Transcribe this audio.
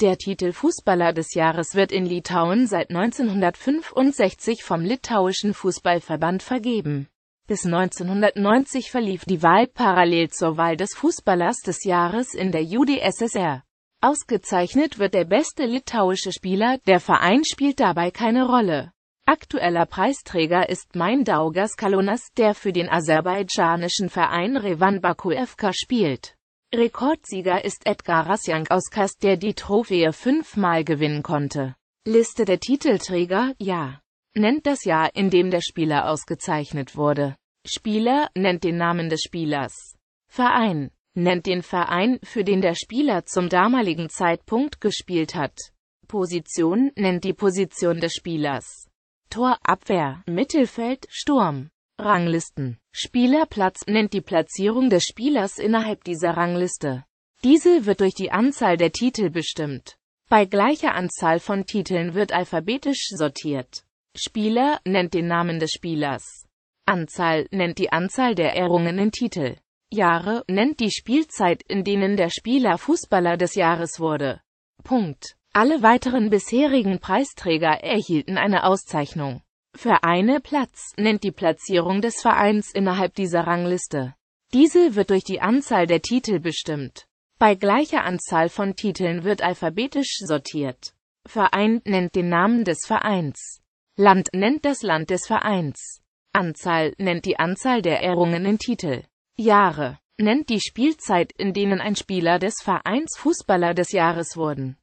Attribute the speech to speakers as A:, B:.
A: Der Titel Fußballer des Jahres wird in Litauen seit 1965 vom litauischen Fußballverband vergeben. Bis 1990 verlief die Wahl parallel zur Wahl des Fußballers des Jahres in der UdSSR. Ausgezeichnet wird der beste litauische Spieler, der Verein spielt dabei keine Rolle. Aktueller Preisträger ist Mein Daugas Kalonas, der für den aserbaidschanischen Verein Revan Baku FK spielt. Rekordsieger ist Edgar Rasjank aus Kast, der die Trophäe fünfmal gewinnen konnte. Liste der Titelträger, ja. Nennt das Jahr, in dem der Spieler ausgezeichnet wurde. Spieler, nennt den Namen des Spielers. Verein, nennt den Verein, für den der Spieler zum damaligen Zeitpunkt gespielt hat. Position, nennt die Position des Spielers. Tor, Abwehr, Mittelfeld, Sturm. Ranglisten. Spielerplatz nennt die Platzierung des Spielers innerhalb dieser Rangliste. Diese wird durch die Anzahl der Titel bestimmt. Bei gleicher Anzahl von Titeln wird alphabetisch sortiert. Spieler nennt den Namen des Spielers. Anzahl nennt die Anzahl der errungenen Titel. Jahre nennt die Spielzeit, in denen der Spieler Fußballer des Jahres wurde. Punkt. Alle weiteren bisherigen Preisträger erhielten eine Auszeichnung. Vereine Platz nennt die Platzierung des Vereins innerhalb dieser Rangliste. Diese wird durch die Anzahl der Titel bestimmt. Bei gleicher Anzahl von Titeln wird alphabetisch sortiert. Verein nennt den Namen des Vereins. Land nennt das Land des Vereins. Anzahl nennt die Anzahl der errungenen Titel. Jahre nennt die Spielzeit, in denen ein Spieler des Vereins Fußballer des Jahres wurden.